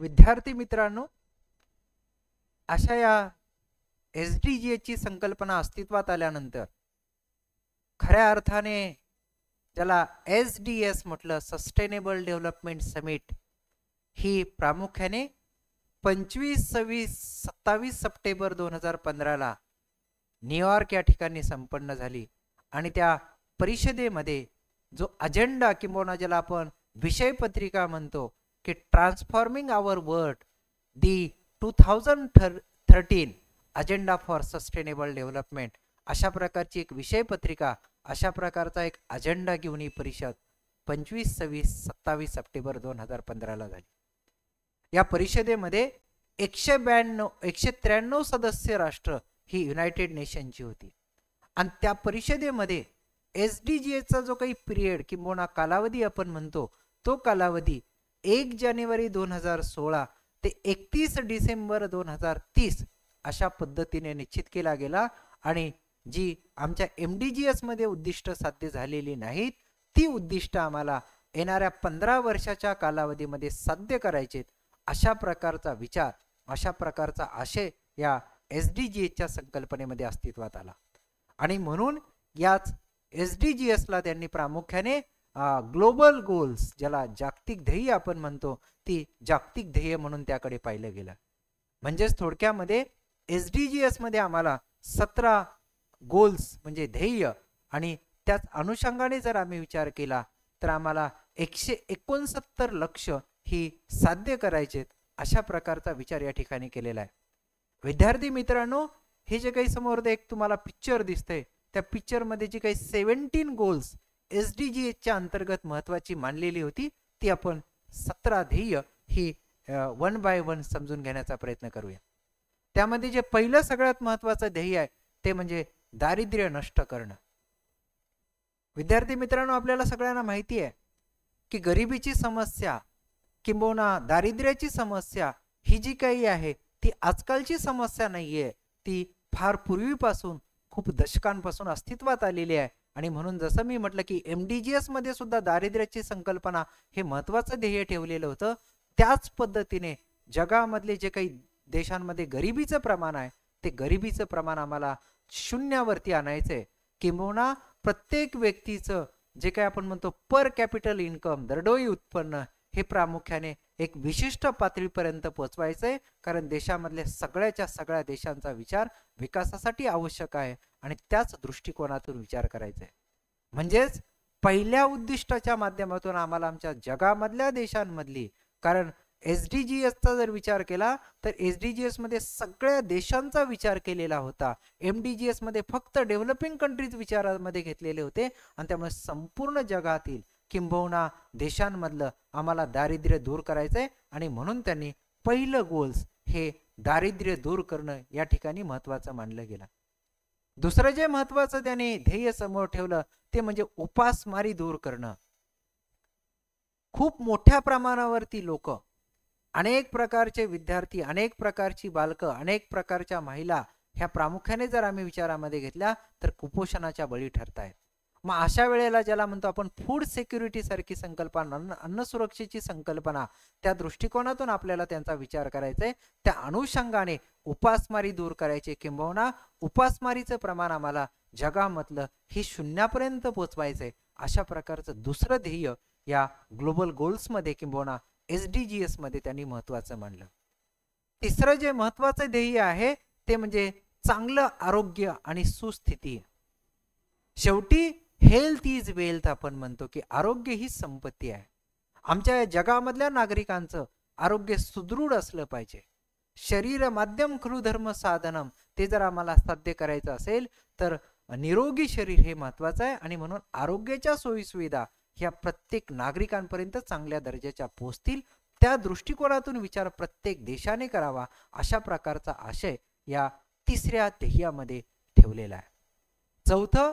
विद्यार्थी मित्रांनो अशा या एस डी जी एची संकल्पना अस्तित्वात आल्यानंतर खऱ्या अर्थाने ज्याला एस डी एस म्हटलं सस्टेनेबल डेव्हलपमेंट समिट ही प्रामुख्याने पंचवीस सव्वीस सत्तावीस सप्टेंबर दोन हजार पंधराला न्यूयॉर्क या ठिकाणी संपन्न झाली आणि त्या परिषदेमध्ये जो अजेंडा किंबहुना ज्याला आपण विषयपत्रिका म्हणतो transforming our world the two thousand थर thirteen agenda for sustainable development अशा प्रकारची एक विषय पत्रिका अशा प्रकारचा एक अजेंडा घेऊन ही परिषद पंचवीस सव्वीस सत्तावीस सप्टेंबर दोन हजार पंधराला झाली या परिषदेमध्ये एकशे ब्याण्णव एकशे त्र्याण्णव सदस्य राष्ट्र ही युनायटेड नेशनची होती आणि त्या परिषदेमध्ये एस डी जी एचा जो काही पिरियड किंबहुना कालावधी आपण म्हणतो तो कालावधी एक जानेवारी दोन हजार सोळा ते एकतीस डिसेंबर दोन हजार तीस अशा पद्धतीने निश्चित केला गेला आणि जी आमच्या एम डी जी एसमध्ये उद्दिष्ट साध्य झालेली नाहीत ती उद्दिष्ट आम्हाला येणाऱ्या पंधरा वर्षाच्या कालावधीमध्ये साध्य करायचे अशा प्रकारचा विचार अशा प्रकारचा आशय या एस डी जी एसच्या संकल्पनेमध्ये अस्तित्वात आला आणि म्हणून याच एस डी जी एसला त्यांनी प्रामुख्याने ग्लोबल गोल्स ज्याला जागतिक ध्येय आपण म्हणतो ती जागतिक ध्येय म्हणून त्याकडे पाहिलं गेलं म्हणजेच थोडक्यामध्ये एस डी जी एसमध्ये आम्हाला सतरा गोल्स म्हणजे ध्येय आणि त्याच अनुषंगाने जर आम्ही विचार केला तर आम्हाला एकशे एकोणसत्तर लक्ष ही साध्य करायचेत अशा प्रकारचा विचार या ठिकाणी केलेला आहे विद्यार्थी मित्रांनो हे जे काही समोर एक तुम्हाला पिक्चर दिसतंय त्या पिक्चरमध्ये जी काही seventeen goals S D G च्या अंतर्गत महत्वाची मानलेली होती ती आपण सतरा ध्येय ही वन बाय वन समजून घेण्याचा प्रयत्न करूया त्यामध्ये जे पहिलं सगळ्यात महत्वाचं ध्येय आहे ते म्हणजे दारिद्र्य नष्ट करणं विद्यार्थी मित्रांनो आपल्याला सगळ्यांना माहिती आहे की गरिबीची समस्या किंबहुना दारिद्र्याची समस्या ही जी काही आहे ती आजकालची समस्या नाहीये ती फार पूर्वीपासून खूप दशकांपासून अस्तित्वात आलेली आहे आणि म्हणून जसं मी म्हटलं की एम डी जी एसमध्ये सुद्धा दारिद्र्याची संकल्पना हे महत्त्वाचं ध्येय ठेवलेलं होतं त्याच पद्धतीने जगामधले जे काही देशांमध्ये गरिबीचं प्रमाण आहे ते गरिबीचं प्रमाण आम्हाला शून्यावरती आणायचं आहे किंबहुना प्रत्येक व्यक्तीचं जे काही आपण म्हणतो पर कॅपिटल इन्कम दरडोई उत्पन्न हे प्रामुख्याने एक विशिष्ट पातळीपर्यंत पोचवायचं आहे कारण देशामधले सगळ्याच्या सगळ्या देशांचा विचार विकासासाठी आवश्यक आहे आणि त्याच दृष्टिकोनातून विचार करायचा आहे म्हणजेच पहिल्या उद्दिष्टाच्या माध्यमातून आम्हाला आमच्या जगामधल्या देशांमधली कारण एस डी जी एसचा जर विचार केला तर एस डी जी एसमध्ये सगळ्या देशांचा विचार केलेला होता एम डी जी एसमध्ये फक्त डेव्हलपिंग कंट्रीज विचारामध्ये घेतलेले होते आणि त्यामुळे संपूर्ण जगातील किंबहुना देशांमधलं आम्हाला दारिद्र्य दूर करायचंय आणि म्हणून त्यांनी पहिलं गोल्स हे दारिद्र्य दूर करणं या ठिकाणी महत्वाचं मानलं गेलं दुसरं जे महत्वाचं त्याने ध्येय समोर ठेवलं ते म्हणजे उपासमारी दूर करणं खूप मोठ्या प्रमाणावरती लोक अनेक प्रकारचे विद्यार्थी अनेक प्रकारची बालकं अनेक प्रकारच्या महिला ह्या प्रामुख्याने जर आम्ही विचारामध्ये घेतल्या तर कुपोषणाच्या बळी ठरतायत मग अशा वेळेला ज्याला म्हणतो आपण फूड सेक्युरिटी सारखी संकल्पना अन्न सुरक्षेची संकल्पना त्या दृष्टिकोनातून आपल्याला त्यांचा विचार करायचा आहे त्या अनुषंगाने उपासमारी दूर करायची किंबहुना उपासमारीचं प्रमाण आम्हाला जगामधलं ही शून्यापर्यंत पोचवायचंय अशा प्रकारचं दुसरं ध्येय या ग्लोबल गोल्समध्ये किंबहुना एस डी जी त्यांनी महत्वाचं म्हणलं तिसरं जे महत्वाचं ध्येय आहे ते म्हणजे चांगलं आरोग्य आणि सुस्थिती शेवटी हेल्थ इज वेल्थ आपण म्हणतो की आरोग्य ही संपत्ती आहे आमच्या जगामधल्या नागरिकांचं आरोग्य सुदृढ असलं पाहिजे शरीर माध्यम क्रुधर्म साधनम ते जर आम्हाला साध्य करायचं असेल तर निरोगी शरीर हे महत्वाचं आहे आणि म्हणून आरोग्याच्या सोयीसुविधा ह्या प्रत्येक नागरिकांपर्यंत चांगल्या दर्जाच्या पोचतील त्या दृष्टिकोनातून विचार प्रत्येक देशाने करावा अशा प्रकारचा आशय या तिसऱ्या ध्येयामध्ये ठेवलेला आहे चौथं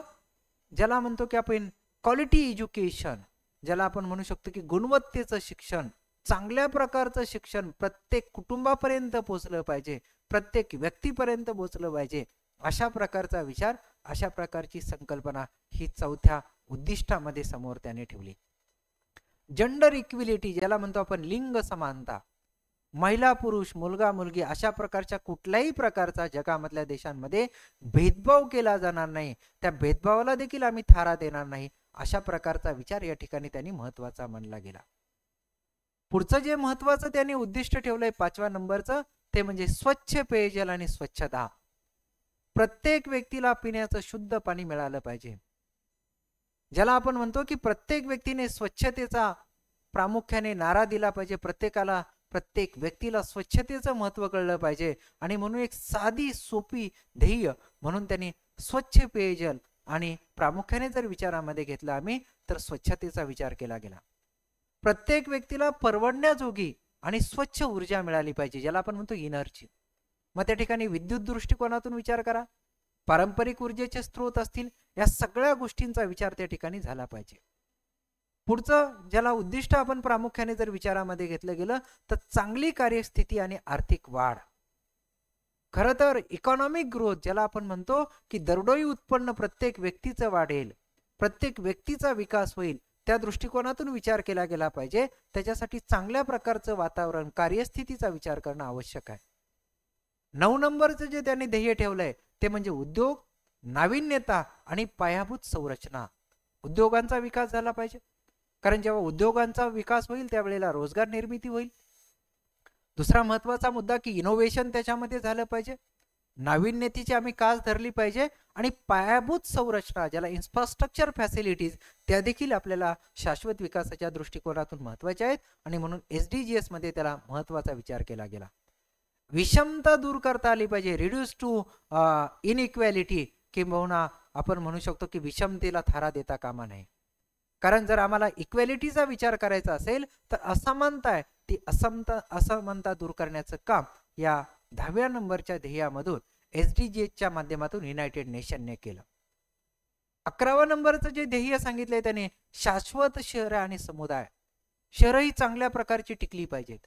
ज्याला म्हणतो की आपण क्वालिटी एज्युकेशन ज्याला आपण म्हणू शकतो की गुणवत्तेचं शिक्षण चांगल्या प्रकारचं शिक्षण प्रत्येक कुटुंबापर्यंत पोचलं पाहिजे प्रत्येक व्यक्तीपर्यंत पोहोचलं पाहिजे अशा प्रकारचा विचार अशा प्रकारची संकल्पना ही चौथ्या उद्दिष्टामध्ये समोर त्याने ठेवली जेंडर इक्विलिटी ज्याला म्हणतो आपण लिंग समानता महिला पुरुष मुलगा मुलगी अशा प्रकारच्या कुठल्याही प्रकारचा जगामधल्या देशांमध्ये भेदभाव केला जाणार नाही त्या भेदभावाला देखील आम्ही थारा देणार नाही अशा प्रकारचा विचार या ठिकाणी त्यांनी महत्वाचा मानला गेला पुढचं जे महत्वाचं त्यांनी उद्दिष्ट ठेवलंय पाचव्या नंबरचं ते म्हणजे स्वच्छ पेयजल आणि स्वच्छता प्रत्येक व्यक्तीला पिण्याचं शुद्ध पाणी मिळालं पाहिजे ज्याला आपण म्हणतो की प्रत्येक व्यक्तीने स्वच्छतेचा प्रामुख्याने नारा दिला पाहिजे प्रत्येकाला प्रत्येक व्यक्तीला स्वच्छतेचं महत्त्व कळलं पाहिजे आणि म्हणून एक साधी सोपी ध्येय म्हणून त्यांनी स्वच्छ पेयजल आणि प्रामुख्याने जर विचारामध्ये घेतला आम्ही तर स्वच्छतेचा विचार केला गेला प्रत्येक व्यक्तीला परवडण्याजोगी आणि स्वच्छ ऊर्जा मिळाली पाहिजे ज्याला आपण म्हणतो इनर्जी मग त्या ठिकाणी विद्युत दृष्टिकोनातून विचार करा पारंपरिक ऊर्जेचे स्रोत असतील या सगळ्या गोष्टींचा विचार त्या ठिकाणी झाला पाहिजे पुढचं ज्याला उद्दिष्ट आपण प्रामुख्याने जर विचारामध्ये घेतलं गेलं तर चांगली कार्यस्थिती आणि आर्थिक वाढ खरं तर इकॉनॉमिक ग्रोथ ज्याला आपण म्हणतो की दरडोई उत्पन्न प्रत्येक व्यक्तीचं वाढेल प्रत्येक व्यक्तीचा विकास होईल त्या दृष्टिकोनातून विचार केला गेला पाहिजे त्याच्यासाठी चांगल्या प्रकारचं वातावरण कार्यस्थितीचा विचार करणं आवश्यक आहे नऊ नंबरचं जे त्यांनी ध्येय ठेवलंय ते म्हणजे उद्योग नाविन्यता आणि पायाभूत संरचना उद्योगांचा विकास झाला पाहिजे कारण जेव्हा उद्योगांचा विकास होईल त्यावेळेला रोजगार निर्मिती होईल दुसरा महत्वाचा मुद्दा की इनोव्हेशन त्याच्यामध्ये झालं पाहिजे नाविन्यतेची आम्ही कास धरली पाहिजे आणि पायाभूत संरचना ज्याला इन्फ्रास्ट्रक्चर फॅसिलिटीज त्या देखील आपल्याला शाश्वत विकासाच्या दृष्टिकोनातून महत्वाच्या आहेत आणि म्हणून एस डी जी एसमध्ये त्याला महत्वाचा विचार केला गेला विषमता दूर करता आली पाहिजे रिड्यूस टू इनइक्वॅलिटी किंबहुना आपण म्हणू शकतो की विषमतेला थारा देता कामा नाही कारण जर आम्हाला इक्वेलिटीचा विचार करायचा असेल तर असमानता आहे ती असमता असमानता दूर करण्याचं काम या दहाव्या नंबरच्या ध्येयामधून एस डी जी माध्यमातून युनायटेड नेशनने केलं अकरावा नंबरचं जे ध्येय सांगितलंय त्याने शाश्वत शहर आणि समुदाय शहरं ही चांगल्या प्रकारची टिकली पाहिजेत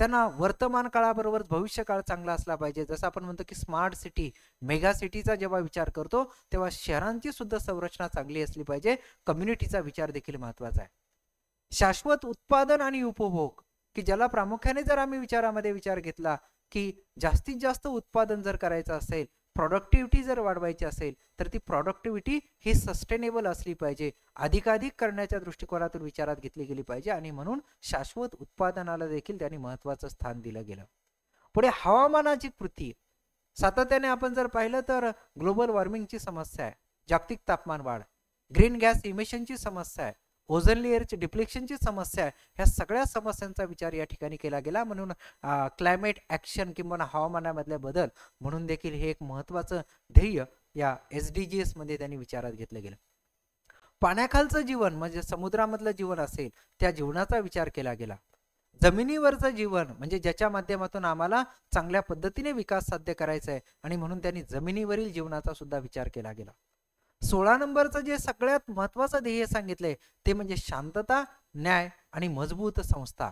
त्यांना वर्तमान काळाबरोबर भविष्य काळ चांगला असला पाहिजे जसं आपण म्हणतो की स्मार्ट सिटी मेगा सिटीचा जेव्हा विचार करतो तेव्हा शहरांची सुद्धा संरचना चांगली असली पाहिजे कम्युनिटीचा विचार देखील महत्वाचा आहे शाश्वत उत्पादन आणि उपभोग की ज्याला प्रामुख्याने जर आम्ही विचारामध्ये विचार घेतला की जास्तीत जास्त उत्पादन जर करायचं असेल प्रॉडक्टिव्हिटी जर वाढवायची असेल तर ती प्रॉडक्टिव्हिटी ही सस्टेनेबल असली पाहिजे अधिकाधिक करण्याच्या दृष्टिकोनातून विचारात घेतली गेली पाहिजे आणि म्हणून शाश्वत उत्पादनाला देखील त्यांनी महत्वाचं स्थान दिलं गेलं पुढे हवामानाची कृती सातत्याने आपण जर पाहिलं तर ग्लोबल वॉर्मिंगची समस्या आहे जागतिक तापमान वाढ ग्रीन गॅस इमिशनची समस्या आहे ओझन लेअरची डिप्लेक्शनची समस्या आहे ह्या सगळ्या समस्यांचा विचार या ठिकाणी केला गेला म्हणून क्लायमेट ॲक्शन किंवा हवामानामधले बदल म्हणून देखील हे एक महत्त्वाचं ध्येय या एस डी जी एसमध्ये त्यांनी विचारात घेतलं गेलं पाण्याखालचं जीवन म्हणजे समुद्रामधलं जीवन असेल त्या जीवनाचा विचार केला गेला जमिनीवरचं जीवन म्हणजे ज्याच्या माध्यमातून आम्हाला चांगल्या पद्धतीने विकास साध्य करायचा आहे आणि म्हणून त्यांनी जमिनीवरील जीवनाचा सुद्धा विचार केला गेला सोळा नंबरचं जे सगळ्यात महत्वाचं ध्येय सांगितलंय ते म्हणजे शांतता न्याय आणि मजबूत संस्था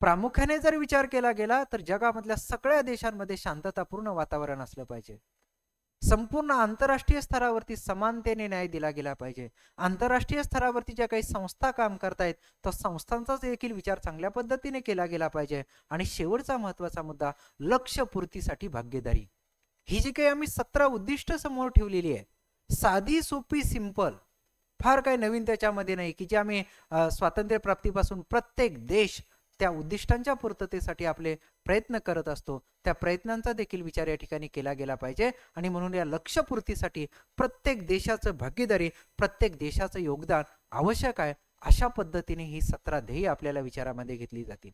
प्रामुख्याने जर विचार केला गेला तर जगामधल्या सगळ्या देशांमध्ये शांततापूर्ण वातावरण असलं पाहिजे संपूर्ण आंतरराष्ट्रीय स्तरावरती समानतेने न्याय दिला गेला पाहिजे आंतरराष्ट्रीय स्तरावरती ज्या काही संस्था काम करतायत तर संस्थांचाच देखील विचार चांगल्या पद्धतीने केला गेला पाहिजे आणि शेवटचा महत्वाचा मुद्दा लक्ष्यपूर्तीसाठी भागीदारी ही जी काही आम्ही सतरा उद्दिष्ट समोर ठेवलेली आहे साधी सोपी सिंपल फार काही नवीन त्याच्यामध्ये नाही की जे आम्ही स्वातंत्र्य प्राप्तीपासून प्रत्येक देश त्या उद्दिष्टांच्या पूर्ततेसाठी आपले प्रयत्न करत असतो त्या प्रयत्नांचा देखील विचार या ठिकाणी केला गेला पाहिजे आणि म्हणून या लक्ष्यपूर्तीसाठी प्रत्येक देशाचं भागीदारी प्रत्येक देशाचं योगदान आवश्यक आहे अशा पद्धतीने ही सतरा ध्येय आपल्याला विचारामध्ये घेतली जातील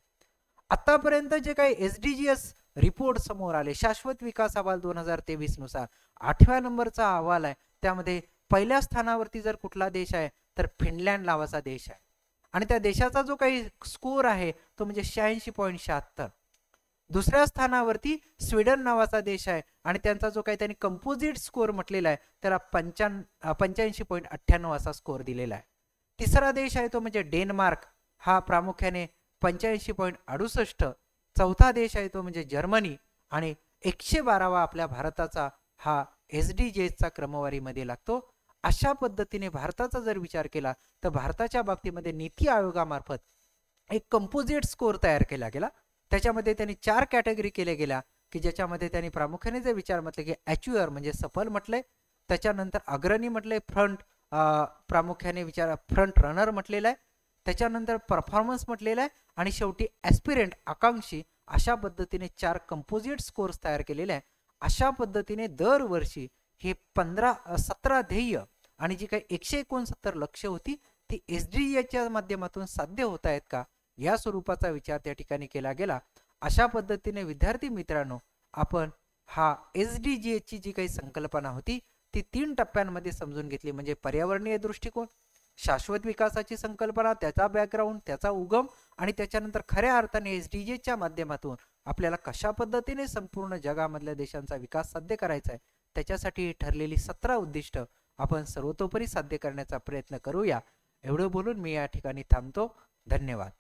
आतापर्यंत जे काही S D G S report समोर आले शाश्वत विकास अहवाल दोन हजार तेवीस नुसार आठव्या नंबरचा अहवाल आहे त्यामध्ये पहिल्या स्थानावरती जर कुठला देश आहे तर फिनलँड नावाचा देश आहे आणि त्या देशाचा जो काही स्कोर आहे तो म्हणजे शहाऐंशी पॉईंट शहात्तर दुसऱ्या स्थानावरती स्वीडन नावाचा देश आहे आणि त्यांचा जो काही त्यांनी कंपोजिट स्कोअर म्हटलेला आहे त्याला पंच्या पंच्याऐंशी पॉईंट अठ्ठ्याण्णव असा स्कोअर दिलेला आहे तिसरा देश आहे तो म्हणजे डेन्मार्क हा प्रामुख्याने पंच्याऐंशी पॉईंट अडुसष्ट चौथा देश आहे तो म्हणजे जर्मनी आणि एकशे बारावा आपल्या भारताचा हा एस डी जेचा क्रमवारीमध्ये लागतो अशा पद्धतीने भारताचा जर विचार केला तर भारताच्या बाबतीमध्ये नीती आयोगामार्फत एक कंपोजिट स्कोर तयार केला गेला त्याच्यामध्ये त्यांनी चार कॅटेगरी केल्या गेल्या की ज्याच्यामध्ये त्यांनी प्रामुख्याने जे विचार म्हटले की अच्युअर म्हणजे सफल म्हटलंय त्याच्यानंतर अग्रणी म्हटले फ्रंट प्रामुख्याने विचार फ्रंट रनर म्हटलेला आहे त्याच्यानंतर परफॉर्मन्स म्हटलेला आहे आणि शेवटी ॲस्पिरंट आकांक्षी अशा पद्धतीने चार कंपोजिट स्कोर्स तयार केलेले आहे अशा पद्धतीने दरवर्षी हे पंधरा सतरा ध्येय आणि जी काही एकशे एकोणसत्तर लक्ष होती ती एस डी एच्या माध्यमातून साध्य होत आहेत का या स्वरूपाचा विचार त्या ठिकाणी केला गेला अशा पद्धतीने विद्यार्थी मित्रांनो आपण हा एस डी जी एची जी काही संकल्पना होती ती तीन टप्प्यांमध्ये समजून घेतली म्हणजे पर्यावरणीय दृष्टिकोन शाश्वत विकासाची संकल्पना त्याचा बॅकग्राऊंड त्याचा उगम आणि त्याच्यानंतर खऱ्या अर्थाने एस डी जेच्या माध्यमातून आपल्याला कशा पद्धतीने संपूर्ण जगामधल्या देशांचा विकास साध्य करायचा आहे त्याच्यासाठी ठरलेली सतरा उद्दिष्ट आपण सर्वतोपरी साध्य करण्याचा प्रयत्न करूया एवढं बोलून मी या ठिकाणी थांबतो धन्यवाद